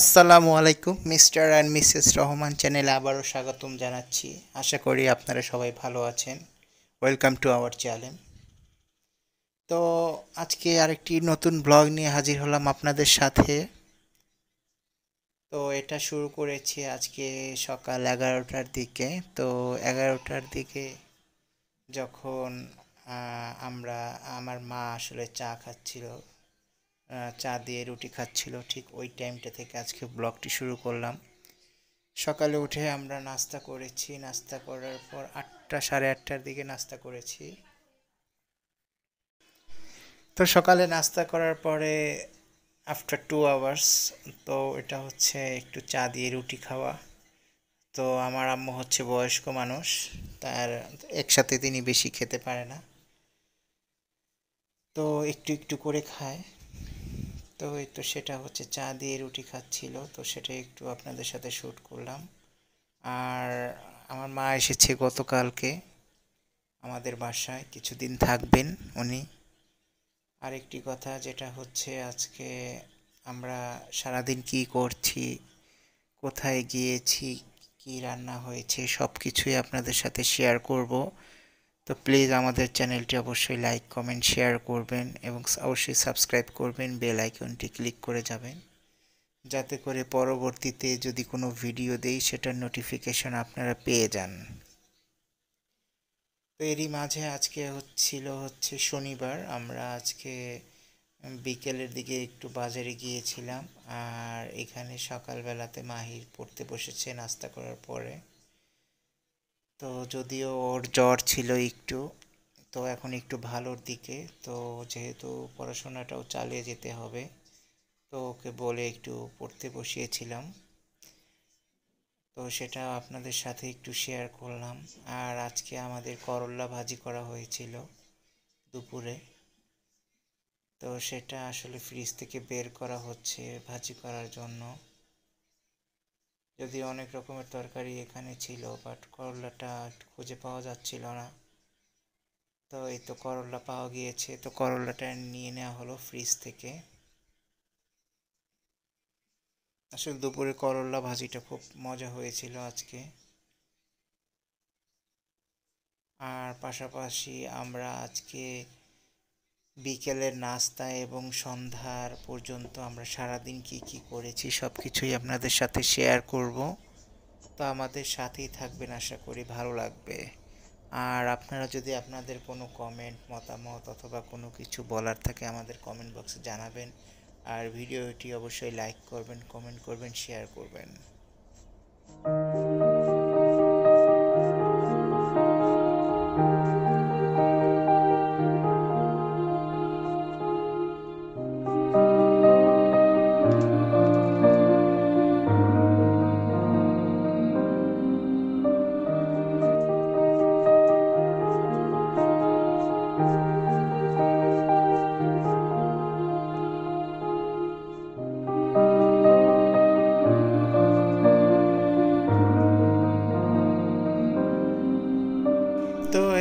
আসসালামু আলাইকুম mister and Mrs Rahman চ্যানেলে আবারও স্বাগতম জানাচ্ছি আশা করি আপনারা সবাই ভালো আছেন ওয়েলকাম টু আওয়ার চ্যানেল তো আজকে আরেকটি নতুন ব্লগ নিয়ে হাজির হলাম আপনাদের সাথে তো এটা শুরু করেছি আজকে সকাল এগারোটার দিকে তো এগারোটার দিকে যখন আমরা আমার মা আসলে চা খাচ্ছিল চা দিয়ে রুটি খাচ্ছিল ঠিক ওই টাইমটা থেকে আজকে ব্লগটি শুরু করলাম সকালে উঠে আমরা নাস্তা করেছি নাস্তা করার পর আটটা সাড়ে আটটার দিকে নাস্তা করেছি তো সকালে নাস্তা করার পরে আফটার টু আওয়ার্স তো এটা হচ্ছে একটু চা দিয়ে রুটি খাওয়া তো আমার আম্মু হচ্ছে বয়স্ক মানুষ তার একসাথে তিনি বেশি খেতে পারে না তো একটু একটু করে খায় তো এই তো সেটা হচ্ছে চা দিয়ে রুটি খাচ্ছিল তো সেটা একটু আপনাদের সাথে শ্যুট করলাম আর আমার মা এসেছে গতকালকে আমাদের বাসায় কিছুদিন থাকবেন উনি আরেকটি কথা যেটা হচ্ছে আজকে আমরা সারাদিন কি করছি কোথায় গিয়েছি কি রান্না হয়েছে সব কিছুই আপনাদের সাথে শেয়ার করবো তো প্লিজ আমাদের চ্যানেলটি অবশ্যই লাইক কমেন্ট শেয়ার করবেন এবং অবশ্যই সাবস্ক্রাইব করবেন বেল আইকনটি ক্লিক করে যাবেন যাতে করে পরবর্তীতে যদি কোনো ভিডিও দেই সেটার নোটিফিকেশন আপনারা পেয়ে যান তো এরই মাঝে আজকে হচ্ছিল হচ্ছে শনিবার আমরা আজকে বিকেলের দিকে একটু বাজারে গিয়েছিলাম আর এখানে সকালবেলাতে মাহির পড়তে বসেছে নাস্তা করার পরে তো যদিও ওর জ্বর ছিল একটু তো এখন একটু ভালোর দিকে তো যেহেতু পড়াশোনাটাও চালিয়ে যেতে হবে তো ওকে বলে একটু পড়তে বসিয়েছিলাম তো সেটা আপনাদের সাথে একটু শেয়ার করলাম আর আজকে আমাদের করল্লা ভাজি করা হয়েছিল দুপুরে তো সেটা আসলে ফ্রিজ থেকে বের করা হচ্ছে ভাজি করার জন্য যদি অনেক রকমের তরকারি এখানে ছিল বাট করলাটা খুঁজে পাওয়া যাচ্ছিল না তো এই তো করলা পাওয়া গিয়েছে তো করলাটা নিয়ে নেওয়া হলো ফ্রিজ থেকে আসলে দুপুরে করলা ভাজিটা খুব মজা হয়েছিল আজকে আর পাশাপাশি আমরা আজকে বিকেলের নাস্তা এবং সন্ধ্যার পর্যন্ত আমরা সারাদিন কি কি করেছি সব কিছুই আপনাদের সাথে শেয়ার করব তো আমাদের সাথেই থাকবেন আশা করি ভালো লাগবে আর আপনারা যদি আপনাদের কোনো কমেন্ট মতামত অথবা কোনো কিছু বলার থাকে আমাদের কমেন্ট বক্সে জানাবেন আর ভিডিওটি অবশ্যই লাইক করবেন কমেন্ট করবেন শেয়ার করবেন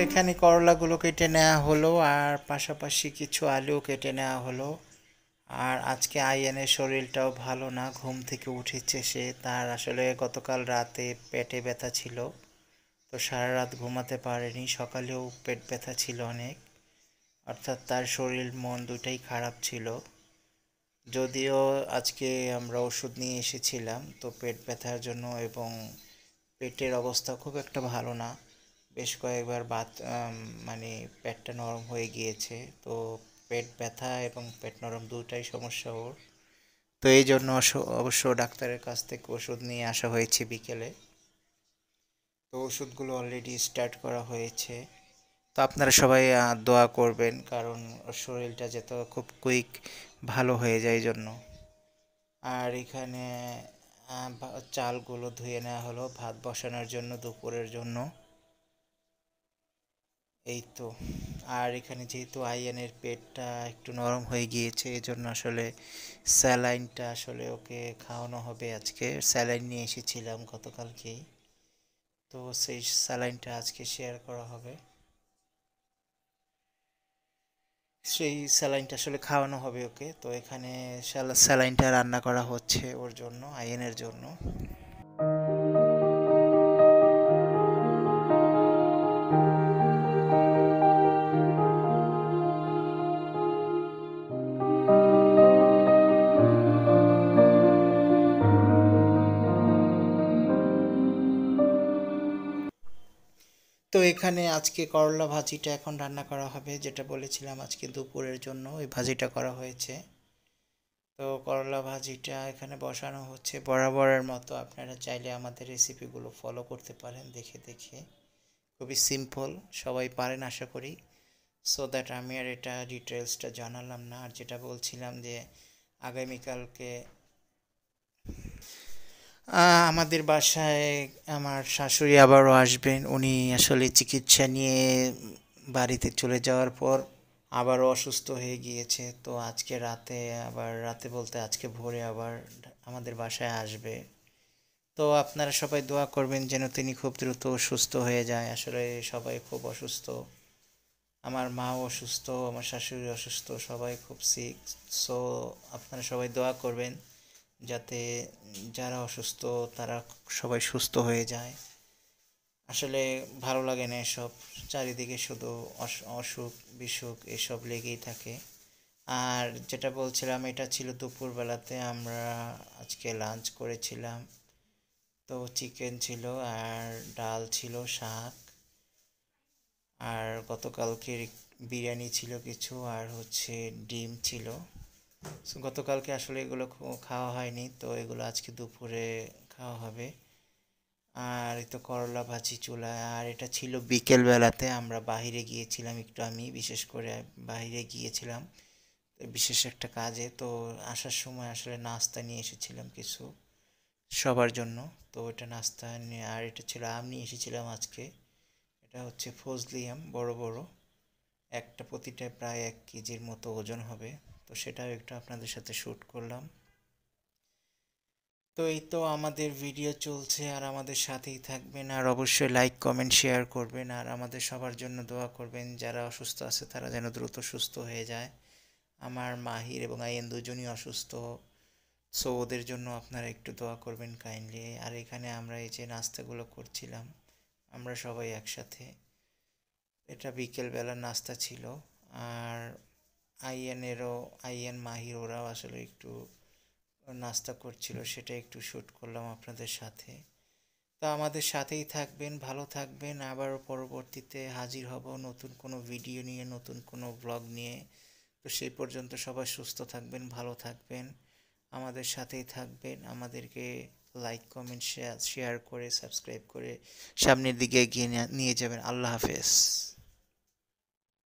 এখানে করলাগুলো কেটে নেওয়া হলো আর পাশাপাশি কিছু আলু কেটে নেওয়া হলো আর আজকে আইএনের শরীরটাও ভালো না ঘুম থেকে উঠেছে সে তার আসলে গতকাল রাতে পেটে ব্যথা ছিল তো সারা রাত ঘুমাতে পারেনি সকালেও পেট ব্যথা ছিল অনেক অর্থাৎ তার শরীর মন দুটাই খারাপ ছিল যদিও আজকে আমরা ওষুধ নিয়ে এসেছিলাম তো পেট ব্যথার জন্য এবং পেটের অবস্থা খুব একটা ভালো না বেশ কয়েকবার বাত মানে পেটটা নরম হয়ে গিয়েছে তো পেট ব্যথা এবং পেট নরম দুটাই সমস্যা ওর তো এই জন্য অবশ্য ডাক্তারের কাছ থেকে ওষুধ নিয়ে আসা হয়েছে বিকেলে তো ওষুধগুলো অলরেডি স্টার্ট করা হয়েছে তো আপনারা সবাই দোয়া করবেন কারণ শরীরটা যেত খুব কুইক ভালো হয়ে যায় জন্য আর এখানে চালগুলো ধুয়ে নেওয়া হলো ভাত বসানোর জন্য দুপুরের জন্য এই তো আর এখানে যেহেতু আইএনের পেটটা একটু নরম হয়ে গিয়েছে এজন্য আসলে স্যালাইনটা আসলে ওকে খাওয়ানো হবে আজকে স্যালাইন নিয়ে এসেছিলাম গতকালকেই তো সেই স্যালাইনটা আজকে শেয়ার করা হবে সেই স্যালাইনটা আসলে খাওয়ানো হবে ওকে তো এখানে স্যালাইনটা রান্না করা হচ্ছে ওর জন্য আইএনের জন্য তো এখানে আজকে করলা ভাজিটা এখন রান্না করা হবে যেটা বলেছিলাম আজকে দুপুরের জন্য ওই ভাজিটা করা হয়েছে তো করলা ভাজিটা এখানে বসানো হচ্ছে বরাবরের মতো আপনারা চাইলে আমাদের রেসিপিগুলো ফলো করতে পারেন দেখে দেখে খুবই সিম্পল সবাই পারেন আশা করি সো দ্যাট আমি আর এটা ডিটেলসটা জানালাম না আর যেটা বলছিলাম যে আগামীকালকে আমাদের বাসায় আমার শাশুড়ি আবারও আসবেন উনি আসলে চিকিৎসা নিয়ে বাড়িতে চলে যাওয়ার পর আবারও অসুস্থ হয়ে গিয়েছে তো আজকে রাতে আবার রাতে বলতে আজকে ভোরে আবার আমাদের বাসায় আসবে তো আপনারা সবাই দোয়া করবেন যেন তিনি খুব দ্রুত সুস্থ হয়ে যায় আসলে সবাই খুব অসুস্থ আমার মাও অসুস্থ আমার শাশুড়ি অসুস্থ সবাই খুব সিক সো আপনারা সবাই দোয়া করবেন যাতে যারা অসুস্থ তারা সবাই সুস্থ হয়ে যায় আসলে ভালো লাগে না এসব চারিদিকে শুধু অসুখ বিসুখ এসব লেগেই থাকে আর যেটা বলছিলাম এটা ছিল দুপুরবেলাতে আমরা আজকে লাঞ্চ করেছিলাম তো চিকেন ছিল আর ডাল ছিল শাক আর গতকালকে বিরিয়ানি ছিল কিছু আর হচ্ছে ডিম ছিল গতকালকে আসলে এগুলো খাওয়া হয়নি তো এগুলো আজকে দুপুরে খাওয়া হবে আর তো করলা ভাজি চুলা আর এটা ছিল বিকেলবেলাতে আমরা বাহিরে গিয়েছিলাম একটু আমি বিশেষ করে বাহিরে গিয়েছিলাম বিশেষ একটা কাজে তো আসার সময় আসলে নাস্তা নিয়ে এসেছিলাম কিছু সবার জন্য তো এটা নাস্তা নিয়ে আর এটা ছিল আমি এসেছিলাম আজকে এটা হচ্ছে ফজলিয়াম বড় বড় একটা প্রতিটা প্রায় এক কেজির মতো ওজন হবে তো সেটাও একটু আপনাদের সাথে শ্যুট করলাম তো এই তো আমাদের ভিডিও চলছে আর আমাদের সাথেই থাকবেন আর অবশ্যই লাইক কমেন্ট শেয়ার করবেন আর আমাদের সবার জন্য দোয়া করবেন যারা অসুস্থ আছে তারা যেন দ্রুত সুস্থ হয়ে যায় আমার মাহির এবং আইন দুজনই অসুস্থ সো ওদের জন্য আপনারা একটু দোয়া করবেন কাইন্ডলি আর এখানে আমরা এই যে নাস্তাগুলো করছিলাম আমরা সবাই একসাথে এটা বিকেলবেলার নাস্তা ছিল আর আইএনেরও আইএন মাহির ওরাও আসলে একটু নাস্তা করছিল সেটা একটু শ্যুট করলাম আপনাদের সাথে তো আমাদের সাথেই থাকবেন ভালো থাকবেন আবারও পরবর্তীতে হাজির হব নতুন কোনো ভিডিও নিয়ে নতুন কোনো ব্লগ নিয়ে তো সেই পর্যন্ত সবাই সুস্থ থাকবেন ভালো থাকবেন আমাদের সাথেই থাকবেন আমাদেরকে লাইক কমেন্ট শেয়ার করে সাবস্ক্রাইব করে সামনের দিকে এগিয়ে নিয়ে যাবেন আল্লাহ হাফেজ